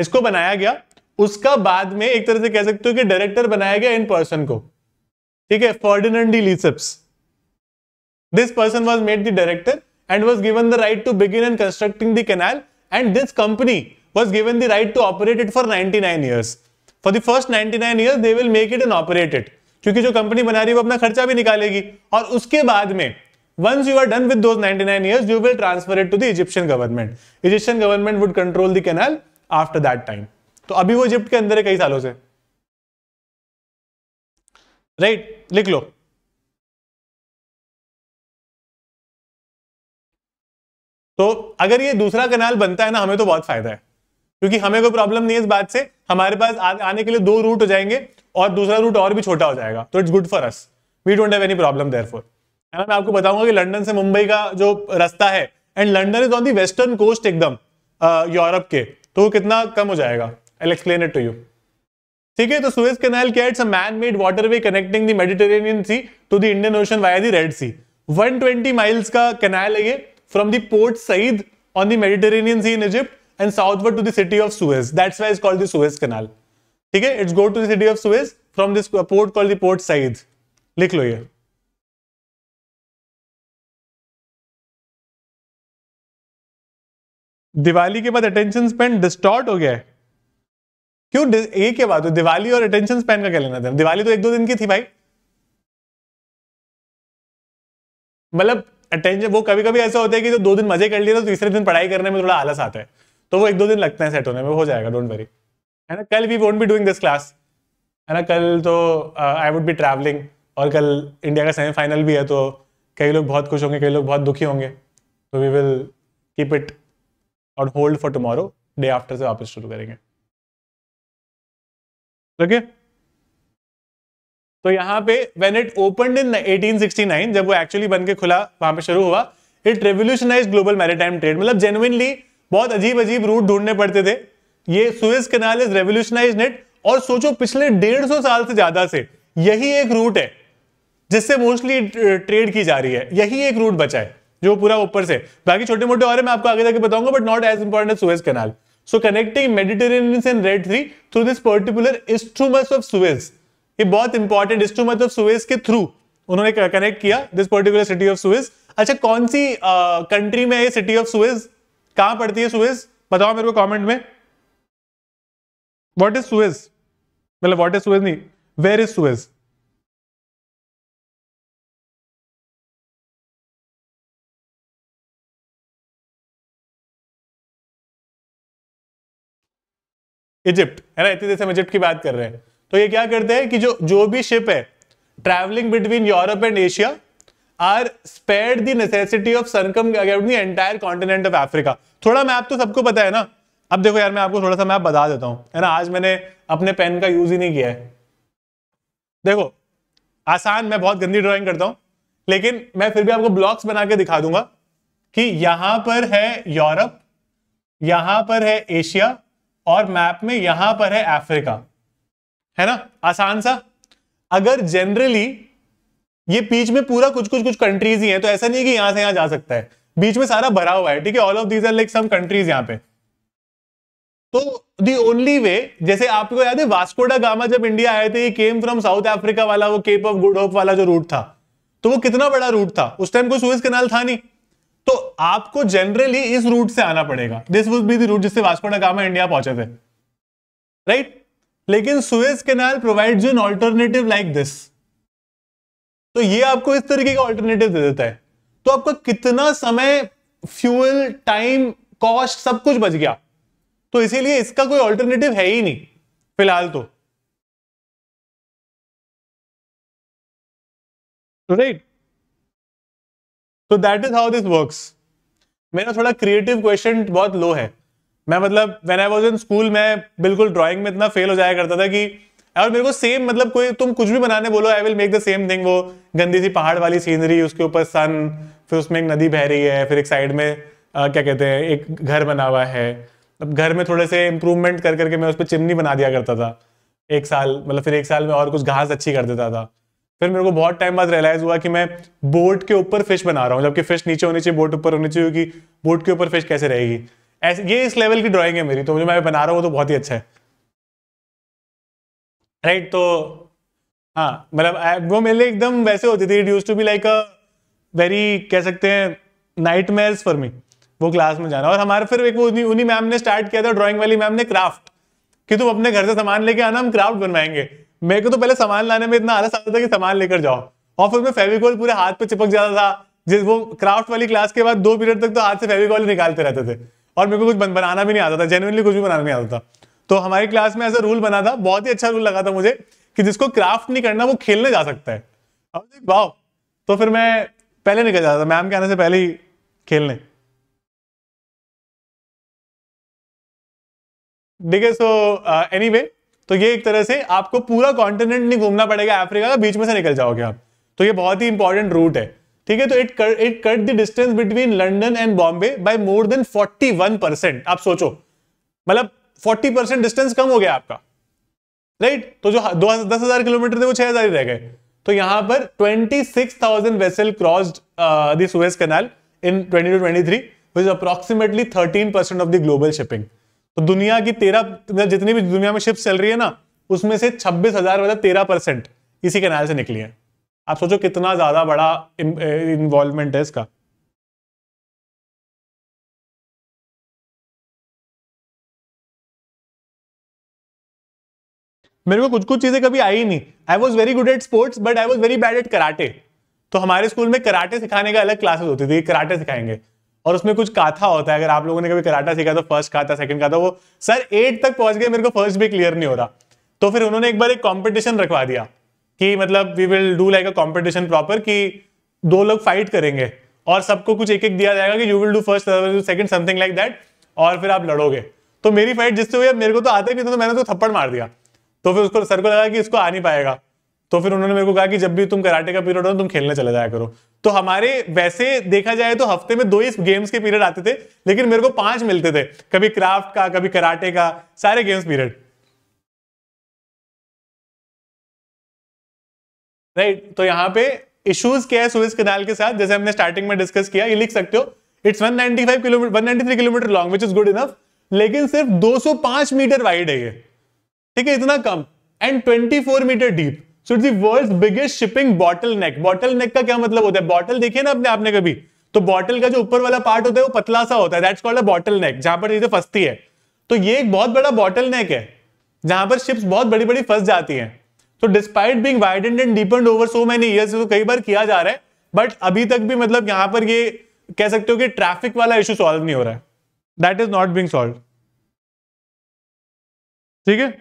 इसको बनाया गया उसका बाद में एक तरह से कह सकते हो कि डायरेक्टर बनाया गया इन पर्सन को ठीक है Ferdinand de Lesseps this person was made the director and was given the right to begin and constructing the canal and this company was given the right to operate it for 99 nine years for the first 99 years they will make it an operated क्योंकि जो company बना रही है वो अपना खर्चा भी निकालेगी और उसके बाद में once you are done with those 99 years you will transfer it to the egyptian government egyptian government would control the canal after that time तो अभी वो इजिप्ट के अंदर है कई सालों से राइट right, लिख लो तो अगर ये दूसरा कैनाल बनता है ना हमें तो बहुत फायदा है क्योंकि हमें कोई प्रॉब्लम नहीं है इस बात से हमारे पास आ, आने के लिए दो रूट हो जाएंगे और दूसरा रूट और भी छोटा हो जाएगा तो it's good for us we don't have any problem for है ना मैं आपको बताऊंगा कि लंदन से मुंबई का जो रास्ता है and London is on the western coast एकदम यूरोप के तो वो कितना कम हो जाएगा I explain it to you ठीक है तो सुएज कैनाल क्या it's a man made way connecting the Mediterranean Sea to the Indian Ocean via the Red Sea 120 miles का कैनाल है ये from the Port Said on the Mediterranean Sea in Egypt and southward to the city of Suez. That's why it's called the Suez Canal. ठीक है it's go to the city of Suez from this port call the Port Said लिख लो ये दिवाली के बाद attention Spain distort हो गया है क्यों ये क्या बात है दिवाली और अटेंशन स्पेन का क्या लेना था दिवाली तो एक दो दिन की थी भाई मतलब अटेंशन वो कभी कभी ऐसा होता है कि जो तो दो दिन मजे कर लिए तो तीसरे दिन पढ़ाई करने में थोड़ा आलस आता है तो वो एक दो दिन लगते हैं सेट होने में हो जाएगा डोंट वरी है ना कल we won't be doing this class है ना कल तो आई वुड बी ट्रैवलिंग और कल इंडिया का सेमीफाइनल भी है तो कई लोग बहुत खुश होंगे कई लोग बहुत दुखी होंगे तो we will keep it on hold for tomorrow day after से वापस शुरू करेंगे ओके तो यहाँ पे व्हेन इट ओपन इन 1869 जब वो एक्चुअली बन के खुला वहां पे शुरू हुआ it revolutionise global maritime trade मतलब जेनुइनली बहुत अजीब अजीब रूट ढूंढने पड़ते थे ये सुएज कैनाल इज रेवोल्यूशनाइज नेट और सोचो पिछले डेढ़ सौ साल से ज्यादा से यही एक रूट है जिससे मोस्टली ट्रेड की जा रही है यही एक रूट बचा है जो पूरा ऊपर से बाकी छोटे मोटे और मैं आपको आगे जाके बताऊंगा but not as important as Suez Canal so connecting Mediterranean and red three through this particular instrument of Suez ये बहुत इंपॉर्टेंट इंस्ट्रूमेंट ऑफ सुज के थ्रू उन्होंने कनेक्ट किया दिस पर्टिकुलर सिटी ऑफ सुज अच्छा कौन सी कंट्री uh, में ये सिटी ऑफ सुज कहां पड़ती है सुएज बताओ मेरे को कमेंट में व्हाट इज सुएज मतलब व्हाट इज सुएज नहीं वेयर इज सुएज इजिप्ट है ना इतनी देर से हम इजिप्ट की बात कर रहे हैं तो ये क्या करते हैं कि जो जो भी शिप है travelling between Europe and Asia are spared the necessity of circum entire continent of Africa थोड़ा मैप तो सबको पता है ना अब देखो यार मैं आपको थोड़ा सा मैप बता देता हूँ है ना आज मैंने अपने पेन का यूज ही नहीं किया है देखो आसान मैं बहुत गंदी ड्राइंग करता हूँ लेकिन मैं फिर भी आपको ब्लॉक्स बना के दिखा दूंगा कि यहां पर है यूरोप यहां पर है एशिया और मैप में यहां पर है अफ्रीका है ना आसान सा अगर जनरली ये बीच में पूरा कुछ कुछ कुछ कंट्रीज ही है तो ऐसा नहीं कि यहां से यहां जा सकता है बीच में सारा भरा हुआ है ठीक है all of these are like some countries यहाँ पे तो दी ओनली वे जैसे आपको याद है वास्कोडा गामा जब इंडिया आए थे केम फ्रॉम साउथ अफ्रीका वाला वो केप ऑफ गुड होप वाला जो रूट था तो वो कितना बड़ा रूट था उस टाइम कोई सुएज कैनाल था नहीं तो आपको जनरली इस रूट से आना पड़ेगा this would be the route जिससे वास्कोडा गामा इंडिया पहुंचे थे राइट right? लेकिन Suez Canal provides an alternative like this तो ये आपको इस तरीके का ऑल्टरनेटिव दे देता है तो आपका कितना समय फ्यूल टाइम कॉस्ट सब कुछ बच गया तो इसीलिए इसका कोई ऑल्टरनेटिव है ही नहीं फिलहाल तो राइट तो that is how this works मेरा थोड़ा क्रिएटिव क्वेश्चन बहुत लो है मैं मतलब when I was in school मैं बिल्कुल ड्राइंग में इतना फेल हो जाया करता था कि और मेरे को सेम मतलब कोई तुम कुछ भी बनाने बोलो I will make the same thing वो गंदी सी पहाड़ वाली सीनरी उसके ऊपर सन फिर उसमें एक नदी बह रही है फिर एक साइड में आ, क्या कहते हैं एक घर बना हुआ है अब घर में थोड़े से इम्प्रूवमेंट कर करके मैं उस पर चिमनी बना दिया करता था एक साल मतलब फिर एक साल में और कुछ घास अच्छी कर देता था फिर मेरे को बहुत टाइम बाद रियलाइज हुआ कि मैं बोट के ऊपर फिश बना रहा हूँ जबकि फिश नीचे होनी चाहिए बोट ऊपर होनी चाहिए कि बोट के ऊपर फिश कैसे रहेगी ऐसे ये इस लेवल की ड्राइंग है मेरी तो जो मैं बना रहा हूँ तो बहुत ही अच्छा है राइट तो हाँ मतलब वो मेरे एकदम वैसे होती थी it used to be like a very कह सकते हैं नाइट मेल्स फॉर मी वो क्लास में जाना और हमारे फिर एक उन्हीं मैम ने स्टार्ट किया था ड्राइंग वाली मैम ने क्राफ्ट कि तुम अपने घर से सामान लेके आना हम क्राफ्ट बनवाएंगे मेरे को तो पहले सामान लाने में इतना आलस आता था कि सामान लेकर जाओ और फिर मैं फेविकॉल पूरे हाथ पे चिपक जाता था जिस वो क्राफ्ट वाली क्लास के बाद दो पीरियड तक तो हाथ से फेविकॉल निकालते रहते थे और मेरे को कुछ बनाना भी नहीं आता था जेनुअनली कुछ भी बनाना नहीं आता था तो हमारी क्लास में ऐसा रूल बना था बहुत ही अच्छा रूल लगा था मुझे कि जिसको क्राफ्ट नहीं करना वो खेलने जा सकता है वाह तो फिर मैं पहले निकल जाता था मैम के आने से पहले ही खेलने ठीक है सो एनी वे तो ये एक तरह से आपको पूरा कॉन्टिनेंट नहीं घूमना पड़ेगा अफ्रीका का बीच में से निकल जाओगे आप तो ये बहुत ही इंपॉर्टेंट रूट है ठीक है तो it it cut the distance between London and Bombay by more than 41 percent आप सोचो मतलब फोर्टी परसेंट डिस्टेंस कम हो गया आपका राइट right? तो जो दो दस हजार किलोमीटर थे वो छह हजार ही रह गए तो यहां पर twenty six thousand vessel crossed Suez Canal in twenty two twenty three which approximately thirteen percent of the global shipping तो दुनिया की तेरह मतलब जितनी भी दुनिया में शिप्स चल रही है ना उसमें से छब्बीस हजार मतलब तेरह परसेंट इसी कैनाल से निकली है आप सोचो कितना ज्यादा बड़ा इन्वॉल्वमेंट uh, है इसका मेरे को कुछ कुछ चीजें कभी आई नहीं I was very good at sports but I was very bad at karate तो हमारे स्कूल में कराटे सिखाने का अलग क्लासेस होती थी कराटे सिखाएंगे और उसमें कुछ काथा होता है अगर आप लोगों ने कभी कराटा सीखा तो फर्स्ट काथा सेकंड काथा वो सर एट तक पहुंच गए मेरे को फर्स्ट भी क्लियर नहीं हो रहा तो फिर उन्होंने एक बार एक कॉम्पिटिशन रखवा दिया कि मतलब we will do like a competition proper कि दो लोग फाइट करेंगे और सबको कुछ एक एक दिया जाएगा कि you will do first second something like that और फिर आप लड़ोगे तो मेरी फाइट जिससे हुई मेरे को तो आता ही नहीं था तो मैंने तो थप्पड़ मार दिया तो फिर उसको सर को लगा कि इसको आ नहीं पाएगा तो फिर उन्होंने मेरे को कहा कि जब भी तुम कराटे का पीरियड हो तुम खेलने चले जाया करो तो हमारे वैसे देखा जाए तो हफ्ते में दो ही गेम्स के पीरियड आते थे लेकिन मेरे को पांच मिलते थे कभी क्राफ्ट का कभी कराटे का सारे गेम्स पीरियड राइट right, तो यहाँ पे इश्यूज क्या है सुएज कनाल के साथ जैसे हमने स्टार्टिंग में डिस्कस किया ये लिख सकते हो it's 195 kilometre 193 kilometre long which is good enough लेकिन सिर्फ 205 मीटर वाइड है ये ठीक है इतना कम and 24 metre deep so it world biggest shipping bottleneck bottleneck का क्या मतलब होता है बॉटल देखिए ना अपने आपने कभी तो बॉटल का जो ऊपर वाला पार्ट होता है वो पतला सा होता है that's called a bottleneck जहां पर चीजें फंसती है तो ये एक बहुत बड़ा बॉटल नेक है जहां पर शिप्स बहुत बड़ी बड़ी फंस जाती है तो despite being widened and deepened over so many year तो कई बार किया जा रहा है बट अभी तक भी मतलब यहां पर ये कह सकते हो कि ट्रैफिक वाला इश्यू सॉल्व नहीं हो रहा है that is not being solve ठीक है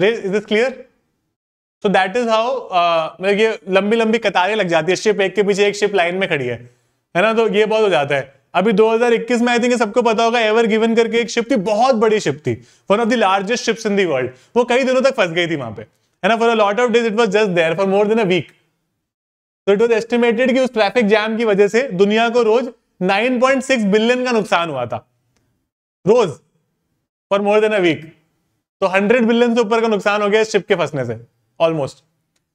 is this clear so that is how मतलब ये लंबी लंबी कतारें लग जाती है शिप एक के पीछे एक शिप लाइन में खड़ी है है ना तो ये बहुत हो जाता है अभी 2021 में आई थिंक सबको पता होगा एवर गिवन करके एक शिप थी बहुत बड़ी शिप थी one of the largest ships in the world वो कई दिनों तक फंस गई थी वहां पे है ना for a lot of days it was just there for more than a week so it was estimated कि उस ट्रैफिक जैम की वजह से दुनिया को रोज 9.6 बिलियन का नुकसान हुआ था रोज for more than a week तो 100 बिलियन से ऊपर का नुकसान हो गया शिप के फंसने से ऑलमोस्ट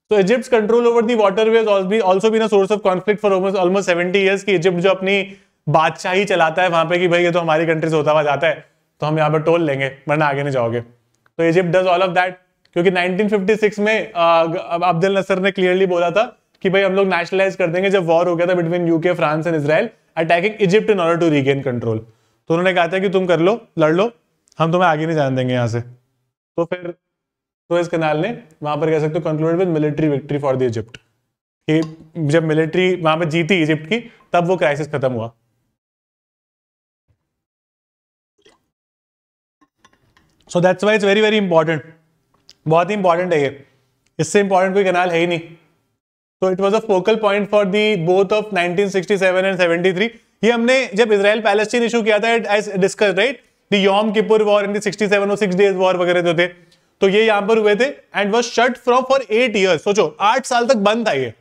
तो Egypt control over the waterways also been source of conflict for almost seventy years की इजिप्ट जो अपनी बादशाही चलाता है वहां पे कि भाई ये तो हमारी कंट्री से होता हुआ जाता है तो हम यहाँ पर टोल लेंगे वरना आगे नहीं जाओगे तो Egypt does all of that क्योंकि 1956 में अब्दुल नसर ने क्लियरली बोला था कि भाई हम लोग नेशनलाइज कर देंगे जब वॉर हो गया था between UK France and Israel attacking Egypt in order to regain control तो उन्होंने कहा था कि तुम कर लो लड़ लो हम तुम्हें आगे नहीं जान देंगे यहाँ से तो फिर तो इस कनाल ने वहां पर कह सकते हो conclude with military victory for the Egypt कि जब मिलिट्री वहां पर जीती इजिप्ट की तब वो क्राइसिस खत्म हुआ so that's why it's very very important बहुत ही इंपॉर्टेंट है ये इससे इंपॉर्टेंट कोई कनाल है ही नहीं तो it was a focal point for the both of 1967 and 73 ये हमने जब इसराइल पैलेस्टीन इशू किया था I discuss right Yom Kippur war in sixty seven और सिक्स डेज वॉर वगैरह जो थे तो ये यहां पर हुए थे and was shut from for eight year सोचो आठ साल तक बंद था ये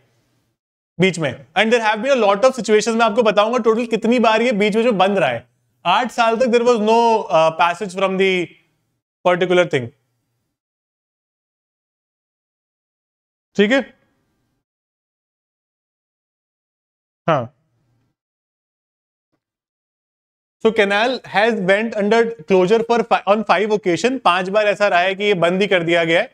बीच में and there have been lot of situation में आपको बताऊंगा टोटल कितनी बार ये बीच में जो बंद रहा है आठ साल तक there was no passage from the particular thing ठीक है हाँ so canal has went under closure for on five occasion पांच बार ऐसा रहा है कि ये बंद ही कर दिया गया है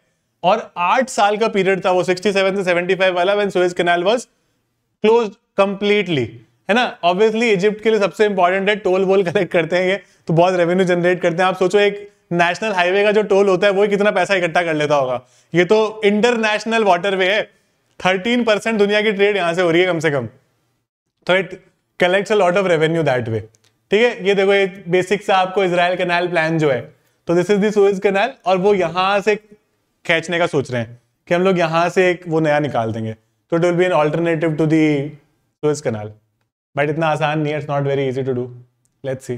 और आठ साल का पीरियड था वो 67 से 75 वाला when Suez canal was close completely है ना ऑब्वियसली इजिप्ट के लिए सबसे इंपॉर्टेंट है टोल वोल कलेक्ट करते हैं ये तो बहुत रेवेन्यू जनरेट करते हैं आप सोचो एक नेशनल हाईवे का जो टोल होता है वो कितना पैसा इकट्ठा कर लेता होगा ये तो इंटरनेशनल वाटरवे है थर्टीन परसेंट दुनिया की ट्रेड यहां से हो रही है कम से कम तो it collects a lot of revenue that way ठीक है ये देखो ये बेसिक सा आपको इसराइल कैनाल प्लान जो है तो दिस इज दिस कैनाल और वो यहां से खींचने का सोच रहे हैं कि हम लोग यहां से एक वो नया निकाल देंगे तो it will be an alternative to the Suez canal but इतना आसान नहीं है it's not very easy to do let's see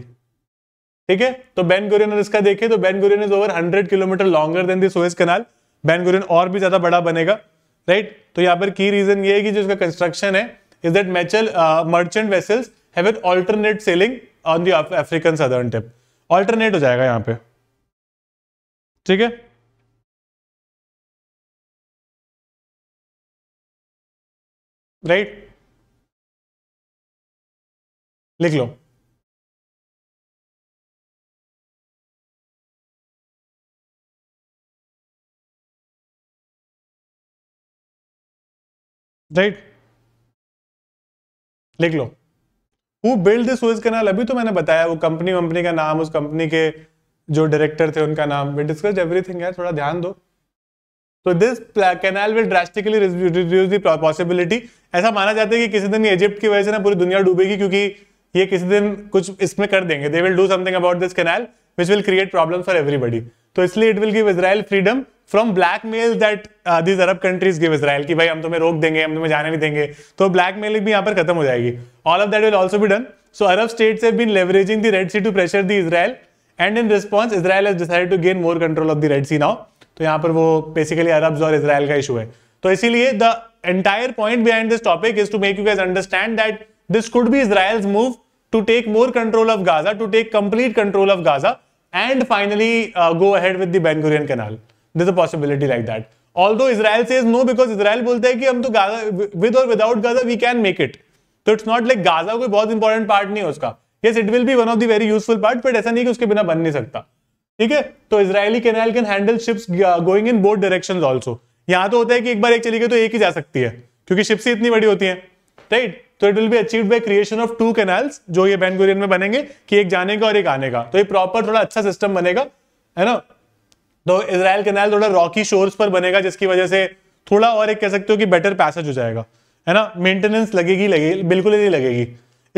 ठीक है तो बैन गुरियन और इसका देखे तो Ben Gurion is over hundred kilometre longer than this Suez canal Ben Gurion और भी ज्यादा बड़ा बनेगा राइट right? तो यहाँ पर की रीजन ये है कि जो इसका कंस्ट्रक्शन है इज दैट मेचल merchant vessels have an alternate sailing on the African southern tip alternate हो जाएगा यहां पे ठीक है राइट लिख लो राइट लिख लो who build this Suez canal अभी तो मैंने बताया वो कंपनी वंपनी का नाम उस कंपनी के जो डायरेक्टर थे उनका नाम वी डिस्कस एवरीथिंग यार थोड़ा ध्यान दो तो this canal will drastically reduce possibility possibility ऐसा माना जाता है कि किसी दिन इजिप्ट की वजह से ना पूरी दुनिया डूबेगी क्योंकि ये किसी दिन कुछ इसमें कर देंगे they will do something about this canal which will create problem for everybody तो इसलिए it will give Israel freedom from blackmail that these Arab countries give Israel की भाई हम तुम्हें रोक देंगे हम तुम्हें जाने नहीं देंगे तो ब्लैक मेल भी यहाँ पर खत्म हो जाएगी all of that will also भी done so Arab states have been leveraging the Red Sea to pressure the Israel and in response Israel has decided to gain more control of the Red Sea now तो यहाँ पर वो basically Arabs और Israel का issue है तो इसीलिए the entire point behind this topic is to make you guys understand that this could be Israel move to take more control of Gaza to take complete control of Gaza and finally uh, go ahead with the Ben Gurion Canal. There's a possibility like that. Although Israel says no because Israel बोलता है कि हम तो Gaza with or without Gaza we can make it. तो it's not like Gaza कोई बहुत important part नहीं है उसका yes it will be one of the very useful part but ऐसा नहीं कि उसके बिना बन नहीं सकता ठीक है तो Israeli canal can handle ships going in both direction also यहां तो होता है कि एक बार एक चली गई तो एक ही जा सकती है क्योंकि शिप्स ही इतनी बड़ी होती है राइट तो it will be achieve by creation of two canals जो ये बैन बेनगुरियन में बनेंगे कि एक जाने का और एक आने का तो ये प्रॉपर थोड़ा अच्छा सिस्टम बनेगा है ना तो इसराइल कैनाल थोड़ा रॉकी शोर्स पर बनेगा जिसकी वजह से थोड़ा और एक कह सकते हो कि बेटर पैसेज हो जाएगा है ना मेंटेनेंस लगेगी लगेगी बिल्कुल ही नहीं लगेगी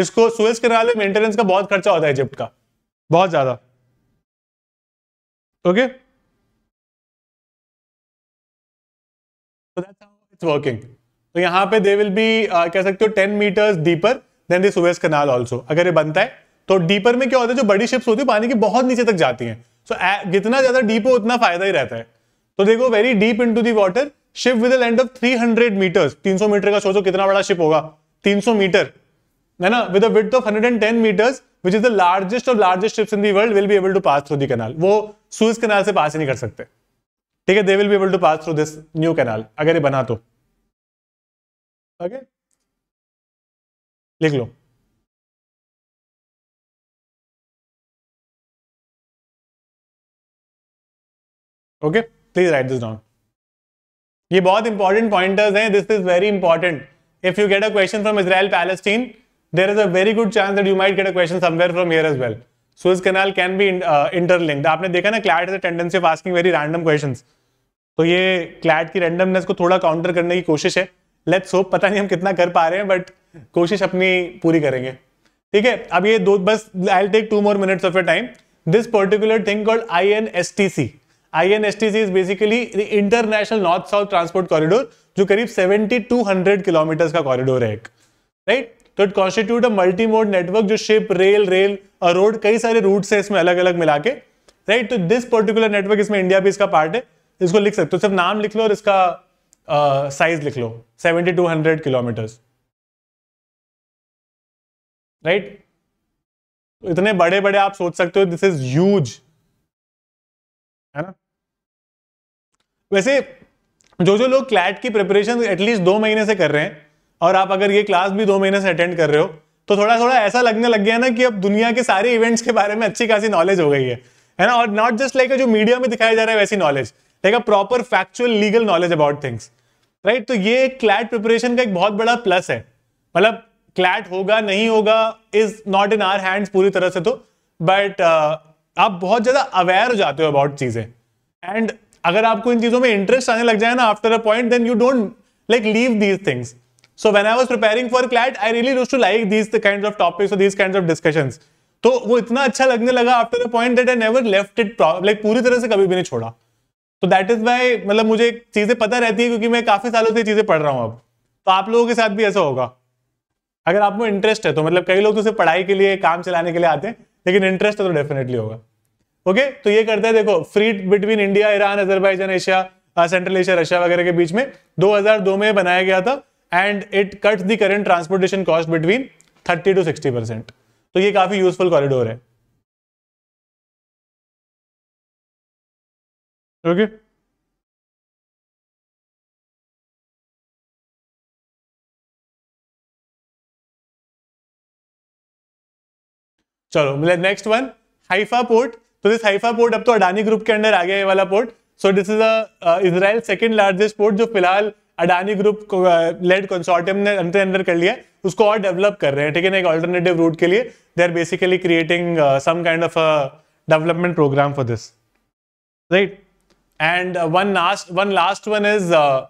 इसको सुएस कैनाल में मेंटेनेंस का बहुत खर्चा होता है इजिप्ट का बहुत ज्यादा ओके वर्किंग तो यहाँ पे दे विल बी कह सकते हो ten metres deeper than this Suez canal also अगर ये बनता है तो डीपर में क्या होता है जो बड़ी शिप्स होती है पानी की बहुत नीचे तक जाती हैं सो so, जितना ज्यादा डीप हो उतना फायदा ही रहता है तो देखो very deep into the water ship with and of three hundred metres तीन सौ मीटर का सोचो तो कितना बड़ा शिप होगा तीन सौ मीटर है ना with of hundred and ten metres which is the largest of largest ships in the world will be able to pass through the canal वो सुज कनाल से पास ही नहीं कर सकते ठीक है they will be able to pass through this new canal अगर ये बना तो ओके लिख लो okay please write this down ये बहुत इंपॉर्टेंट पॉइंटर्स हैं this is very important if you get a question from Israel Palestine there is a very good chance that you might get a question somewhere from here as well इस canal can be interlinked आपने देखा ना CLAT is a tendency of asking very random questions तो ये CLAT की randomness को थोड़ा counter करने की कोशिश है लेट्स होप पता नहीं हम कितना कर पा रहे हैं बट कोशिश अपनी पूरी करेंगे ठीक है अब ये दो बस I take two more minutes of a time this particular thing called I N S T C I N S T C is basically international north south transport corridor जो करीब सेवेंटी टू हंड्रेड किलोमीटर का corridor है एक right तो it constitute a multi mode network जो ship rail rail और road कई सारे रूट्स है इसमें अलग अलग मिला के राइट तो दिस पर्टिकुलर नेटवर्क इसमें इंडिया भी इसका पार्ट है इसको लिख सकते हो सिर्फ नाम लिख लो और इसका साइज लिख लो 7200 किलोमीटर्स राइट इतने बड़े बड़े आप सोच सकते हो दिस इज ह्यूज है ना वैसे जो जो लोग क्लैट की प्रिपरेशन एटलीस्ट दो महीने से कर रहे हैं और आप अगर ये क्लास भी दो महीने से अटेंड कर रहे हो तो थोड़ा थोड़ा ऐसा लगने लग गया ना कि अब दुनिया के सारे इवेंट्स के बारे में अच्छी खासी नॉलेज हो गई है है ना और नॉट जस्ट लाइक जो मीडिया में दिखाया जा रहा है वैसी knowledge like a proper factual legal knowledge about things right तो ये क्लैट प्रिपरेशन का एक बहुत बड़ा प्लस है मतलब क्लैट होगा नहीं होगा is not in our hands पूरी तरह से तो बट uh, आप बहुत ज्यादा अवेयर हो जाते हो अबाउट चीजें एंड अगर आपको इन चीजों में इंटरेस्ट आने लग जाए ना after a point then you don't like leave these things so when I was preparing for CLAT I really use to like these kind of topics और दीज काइंड ऑफ डिस्कशन तो वो इतना अच्छा लगने लगा after a point that I never left it like पूरी तरह से कभी भी नहीं छोड़ा तो दैट इज वाई मतलब मुझे चीजें पता रहती है क्योंकि मैं काफी सालों से चीजें पढ़ रहा हूँ अब तो आप लोगों के साथ भी ऐसा होगा अगर आपको इंटरेस्ट है तो मतलब कई लोग तो सिर्फ पढ़ाई के लिए काम चलाने के लिए आते हैं लेकिन इंटरेस्ट है तो डेफिनेटली होगा ओके okay? तो ये करते हैं देखो free between India Iran Azerbaijan Asia central Asia Russia वगैरह के बीच में 2002 में बनाया गया था and it cuts the current transportation cost between 30 to 60 परसेंट तो ये काफी यूजफुल कॉरिडोर है ओके चलो मिले नेक्स्ट वन हाइफा पोर्ट तो दिस हाइफा पोर्ट अब तो अडानी ग्रुप के अंडर आ गया ये वाला port so this is Israel second largest port जो फिलहाल अडानी ग्रुप को लेड uh, कंसोर्टियम ने अंतर अंदर कर लिया उसको और डेवलप कर रहे हैं ठीक है ना एक अल्टरनेटिव रूट के लिए they are basically creating some kind of development program for this right and uh, one last one last one is uh,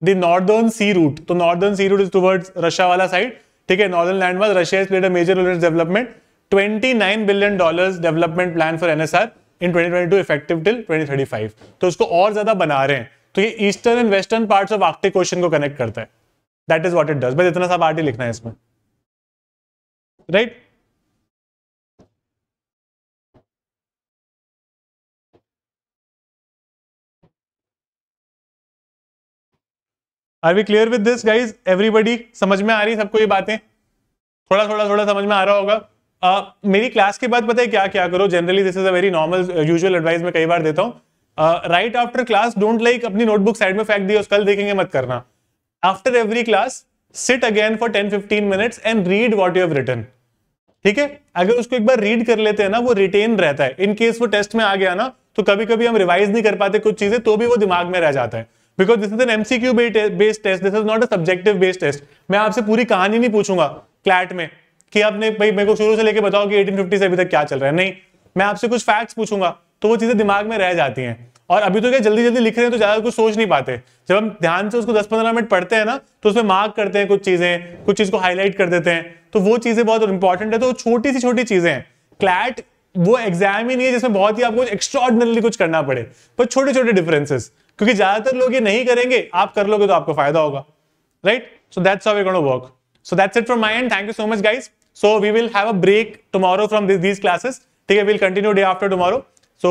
the northern sea route so तो northern sea route is towards russia wala side ठीक है northern landmark Russia played a major role in development 29 billion dollars development plan for NSR in 2022 effective till 2035 तो इसको और ज्यादा बना रहे हैं तो ये eastern and western parts of Arctic Ocean को कनेक्ट करता है that is what it does बस इतना सा पार्टी लिखना है इसमें right right? Are we clear with this guys everybody समझ में आ रही सबको ये बातें थोड़ा थोड़ा थोड़ा समझ में आ रहा होगा uh, मेरी क्लास के बाद पता है क्या क्या करो generally this is a very normal usual advice मैं कई बार देता हूँ right after class don't like अपनी नोटबुक साइड में फेंक दिया कल देखेंगे मत करना after every class sit again for ten fifteen minutes and read what you written ठीक है अगर उसको एक बार रीड कर लेते हैं ना वो रिटेन रहता है इनकेस वो टेस्ट में आ गया ना तो कभी कभी हम रिवाइज नहीं कर पाते कुछ चीजें तो भी वो दिमाग में रह जाता है because this is an MCQ based test this is not a subjective based test मैं आपसे पूरी कहानी नहीं पूछूंगा क्लैट में कि आपने भाई मेरे को शुरू से लेके बताओ कि 1850 से अभी तक क्या चल रहा है नहीं मैं आपसे कुछ फैक्ट्स पूछूंगा तो वो चीजें दिमाग में रह जाती हैं और अभी तो क्या जल्दी जल्दी लिख रहे हैं तो ज्यादा कुछ सोच नहीं पाते जब हम ध्यान से उसको 10-15 मिनट पढ़ते हैं ना तो उसमें मार्क करते हैं कुछ चीजें कुछ चीज को हाईलाइट कर देते हैं तो वो चीजें बहुत इंपॉर्टेंट है तो छोटी सी छोटी चीजें हैं क्लैट वो एग्जाम ही नहीं है जिसमें बहुत ही आपको एक्स्ट्रॉर्डनरली कुछ करना पड़े पर छोटे छोटे डिफरेंसेस क्योंकि ज्यादातर लोग ये नहीं करेंगे आप कर लोगे तो आपको फायदा होगा right so that's how we gonna work so that's it from my end thank you so much guys so we will have a break tomorrow from this classes ठीक है will continue day after tomorrow so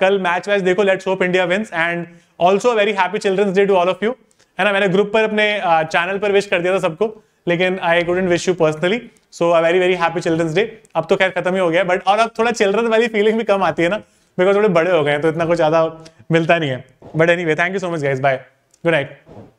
कल match watch देखो let's hope India wins and also very happy children's day to all of you है ना मैंने group पर अपने channel uh, पर विश कर दिया था सबको लेकिन I couldn't wish you personally so a very very happy children's day अब तो खैर खत्म ही हो गया बट और अब थोड़ा चिल्ड्रन वाली फीलिंग भी कम आती है ना बिकॉज थोड़े बड़े हो गए हैं तो इतना कुछ ज़्यादा मिलता नहीं है but anyway thank you so much guys bye good night